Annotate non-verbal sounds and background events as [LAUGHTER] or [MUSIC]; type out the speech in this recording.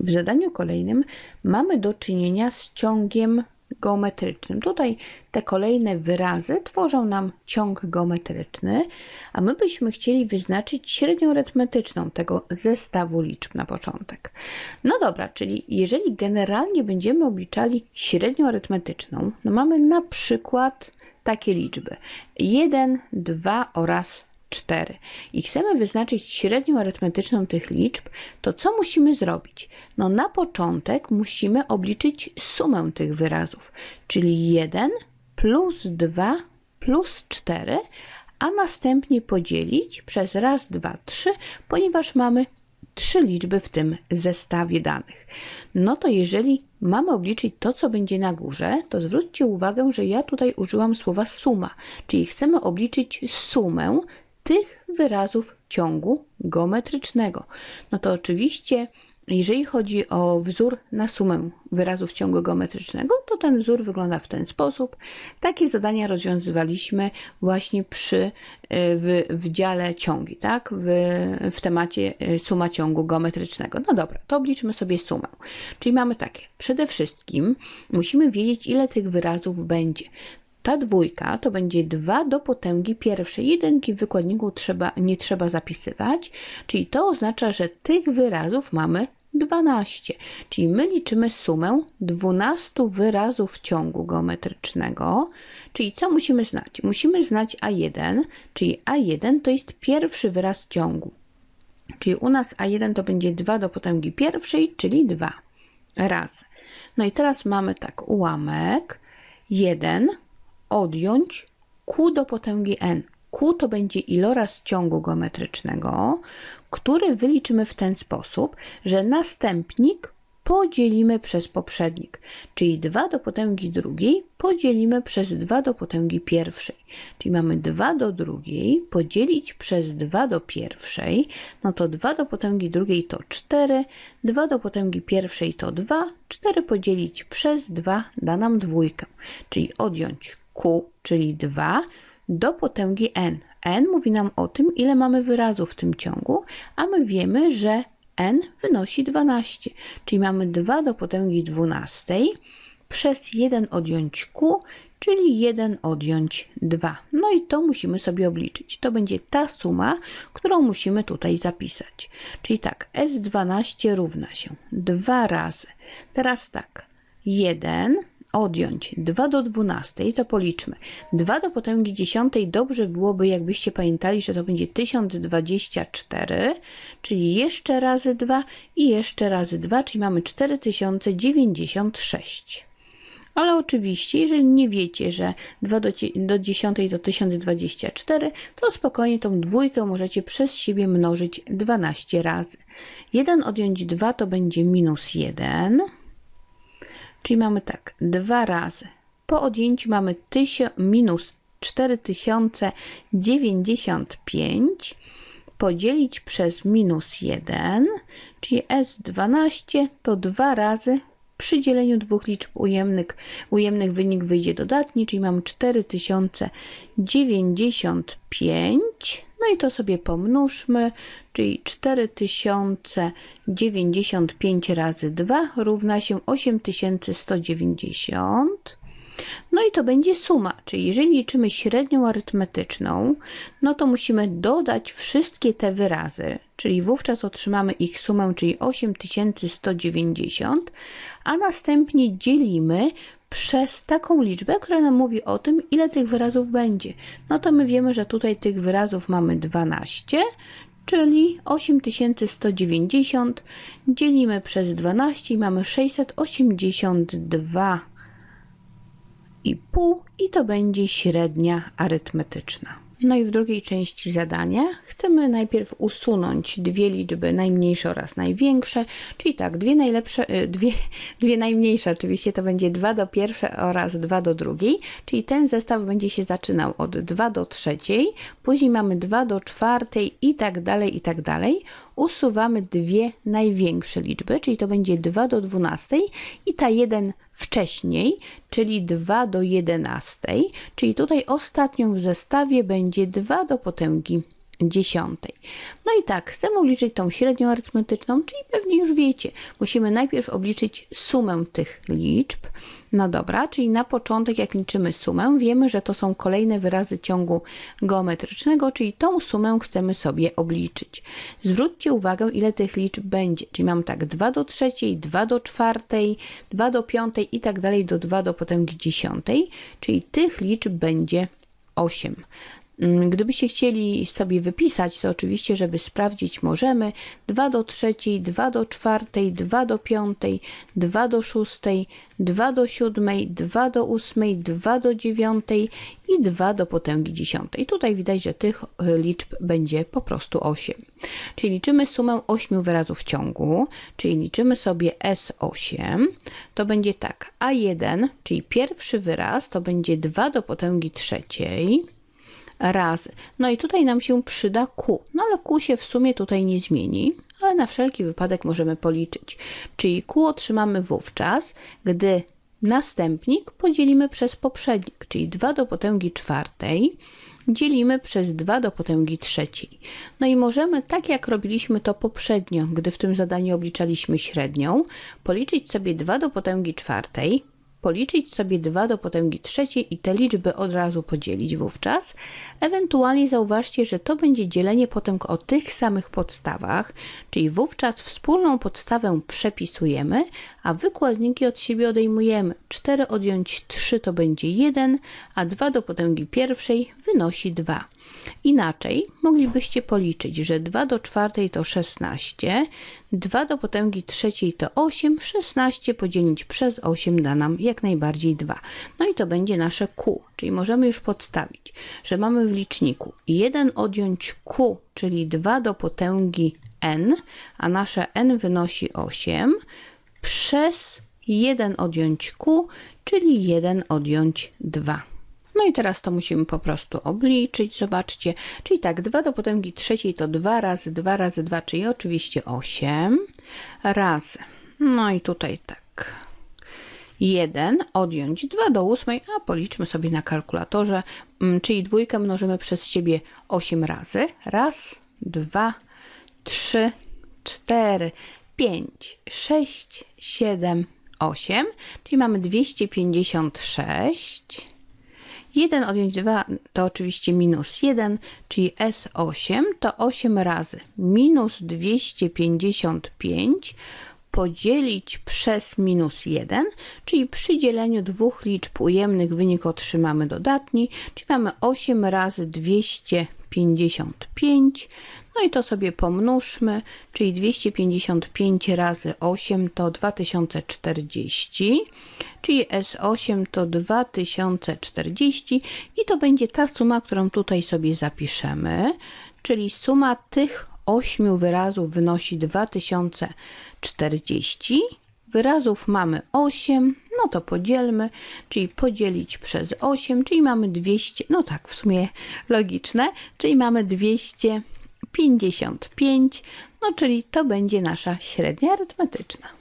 W zadaniu kolejnym mamy do czynienia z ciągiem geometrycznym. Tutaj te kolejne wyrazy tworzą nam ciąg geometryczny, a my byśmy chcieli wyznaczyć średnią arytmetyczną tego zestawu liczb na początek. No dobra, czyli jeżeli generalnie będziemy obliczali średnią arytmetyczną, no mamy na przykład takie liczby 1, 2 oraz 4 i chcemy wyznaczyć średnią arytmetyczną tych liczb, to co musimy zrobić? No na początek musimy obliczyć sumę tych wyrazów, czyli 1 plus 2 plus 4, a następnie podzielić przez raz, dwa, trzy, ponieważ mamy trzy liczby w tym zestawie danych. No to jeżeli mamy obliczyć to, co będzie na górze, to zwróćcie uwagę, że ja tutaj użyłam słowa suma, czyli chcemy obliczyć sumę tych wyrazów ciągu geometrycznego. No to oczywiście, jeżeli chodzi o wzór na sumę wyrazów ciągu geometrycznego, to ten wzór wygląda w ten sposób. Takie zadania rozwiązywaliśmy właśnie przy, y, w, w dziale ciągi, tak? W, w temacie y, suma ciągu geometrycznego. No dobra, to obliczmy sobie sumę. Czyli mamy takie. Przede wszystkim musimy wiedzieć, ile tych wyrazów będzie. Ta dwójka to będzie 2 do potęgi pierwszej. Jedynki w wykładniku trzeba, nie trzeba zapisywać, czyli to oznacza, że tych wyrazów mamy 12. Czyli my liczymy sumę 12 wyrazów ciągu geometrycznego. Czyli co musimy znać? Musimy znać A1, czyli A1 to jest pierwszy wyraz ciągu. Czyli u nas A1 to będzie 2 do potęgi pierwszej, czyli 2 razy. No i teraz mamy tak ułamek 1 odjąć q do potęgi n. q to będzie iloraz ciągu geometrycznego, który wyliczymy w ten sposób, że następnik podzielimy przez poprzednik, czyli 2 do potęgi drugiej podzielimy przez 2 do potęgi pierwszej. Czyli mamy 2 do drugiej podzielić przez 2 do pierwszej, no to 2 do potęgi drugiej to 4, 2 do potęgi pierwszej to 2, 4 podzielić przez 2 da nam dwójkę, czyli odjąć Q, czyli 2, do potęgi n. n mówi nam o tym, ile mamy wyrazów w tym ciągu, a my wiemy, że n wynosi 12, czyli mamy 2 do potęgi 12 przez 1 odjąć q, czyli 1 odjąć 2. No i to musimy sobie obliczyć. To będzie ta suma, którą musimy tutaj zapisać. Czyli tak, s12 równa się 2 razy. Teraz tak, 1 odjąć 2 do 12, to policzmy. 2 do potęgi 10 dobrze byłoby, jakbyście pamiętali, że to będzie 1024, czyli jeszcze razy 2 i jeszcze razy 2, czyli mamy 4096. Ale oczywiście, jeżeli nie wiecie, że 2 do, 10 to 1024, to spokojnie tą dwójkę możecie przez siebie mnożyć 12 razy. 1 odjąć 2 to będzie minus 1. Czyli mamy tak, dwa razy. Po odjęciu mamy tysio, minus 4095 podzielić przez minus 1, czyli S12 to dwa razy przy dzieleniu dwóch liczb ujemnych, ujemnych wynik wyjdzie dodatni, czyli mamy 4095 no i to sobie pomnóżmy, czyli 4095 razy 2 równa się 8190. No i to będzie suma, czyli jeżeli liczymy średnią arytmetyczną, no to musimy dodać wszystkie te wyrazy, czyli wówczas otrzymamy ich sumę, czyli 8190, a następnie dzielimy przez taką liczbę, która nam mówi o tym, ile tych wyrazów będzie. No to my wiemy, że tutaj tych wyrazów mamy 12, czyli 8190 dzielimy przez 12 i mamy 682,5 i to będzie średnia arytmetyczna. No i w drugiej części zadania chcemy najpierw usunąć dwie liczby najmniejsze oraz największe, czyli tak, dwie najlepsze, y, dwie, [LAUGHS] dwie najmniejsze oczywiście to będzie 2 do pierwszej oraz 2 do drugiej, czyli ten zestaw będzie się zaczynał od 2 do trzeciej, później mamy 2 do czwartej i tak dalej, i tak dalej usuwamy dwie największe liczby, czyli to będzie 2 do 12 i ta 1 wcześniej, czyli 2 do 11, czyli tutaj ostatnią w zestawie będzie 2 do potęgi dziesiątej. No i tak, chcemy obliczyć tą średnią arytmetyczną, czyli pewnie już wiecie, musimy najpierw obliczyć sumę tych liczb. No dobra, czyli na początek jak liczymy sumę, wiemy, że to są kolejne wyrazy ciągu geometrycznego, czyli tą sumę chcemy sobie obliczyć. Zwróćcie uwagę, ile tych liczb będzie, czyli mamy tak 2 do trzeciej, 2 do czwartej, 2 do piątej i tak dalej do 2 do potem dziesiątej, czyli tych liczb będzie 8. Mm, gdybyście chcieli sobie wypisać, to oczywiście, żeby sprawdzić, możemy 2 do 3, 2 do 4, 2 do 5, 2 do 6, 2 do 7, 2 do 8, 2 do 9 i 2 do potęgi 10. Tutaj widać, że tych y, liczb będzie po prostu 8. Czyli liczymy sumę 8 wyrazów w ciągu, czyli liczymy sobie S8. To będzie tak, A1, czyli pierwszy wyraz to będzie 2 do potęgi trzeciej razy. No i tutaj nam się przyda Q. No ale Q się w sumie tutaj nie zmieni, ale na wszelki wypadek możemy policzyć. Czyli Q otrzymamy wówczas, gdy następnik podzielimy przez poprzednik, czyli 2 do potęgi czwartej dzielimy przez 2 do potęgi trzeciej. No i możemy, tak jak robiliśmy to poprzednio, gdy w tym zadaniu obliczaliśmy średnią, policzyć sobie 2 do potęgi czwartej, policzyć sobie 2 do potęgi trzeciej i te liczby od razu podzielić wówczas. Ewentualnie zauważcie, że to będzie dzielenie potem o tych samych podstawach, czyli wówczas wspólną podstawę przepisujemy, a wykładniki od siebie odejmujemy. 4 odjąć 3 to będzie 1, a 2 do potęgi pierwszej wynosi 2. Inaczej moglibyście policzyć, że 2 do 4 to 16, 2 do potęgi 3 to 8, 16 podzielić przez 8 da nam jak najbardziej 2. No i to będzie nasze Q, czyli możemy już podstawić, że mamy w liczniku 1 odjąć Q, czyli 2 do potęgi n, a nasze n wynosi 8, przez 1 odjąć q, czyli 1 odjąć 2. No i teraz to musimy po prostu obliczyć, zobaczcie. Czyli tak, 2 do potęgi trzeciej to 2 razy 2 razy 2, czyli oczywiście 8 razy. No i tutaj tak. 1 odjąć 2 do 8, a policzmy sobie na kalkulatorze, mm, czyli dwójkę mnożymy przez siebie 8 razy. Raz, 2, 3, 4, 5, 6, 7, 8, czyli mamy 256 1 odjąć 2 to oczywiście minus 1, czyli S8 to 8 razy minus 255 podzielić przez minus 1, czyli przy dzieleniu dwóch liczb ujemnych wynik otrzymamy dodatni, czyli mamy 8 razy 255 255. No i to sobie pomnóżmy, czyli 255 razy 8 to 2040, czyli S8 to 2040 i to będzie ta suma, którą tutaj sobie zapiszemy, czyli suma tych 8 wyrazów wynosi 2040. Wyrazów mamy 8, no to podzielmy, czyli podzielić przez 8, czyli mamy 200, no tak, w sumie logiczne, czyli mamy 255, no czyli to będzie nasza średnia arytmetyczna.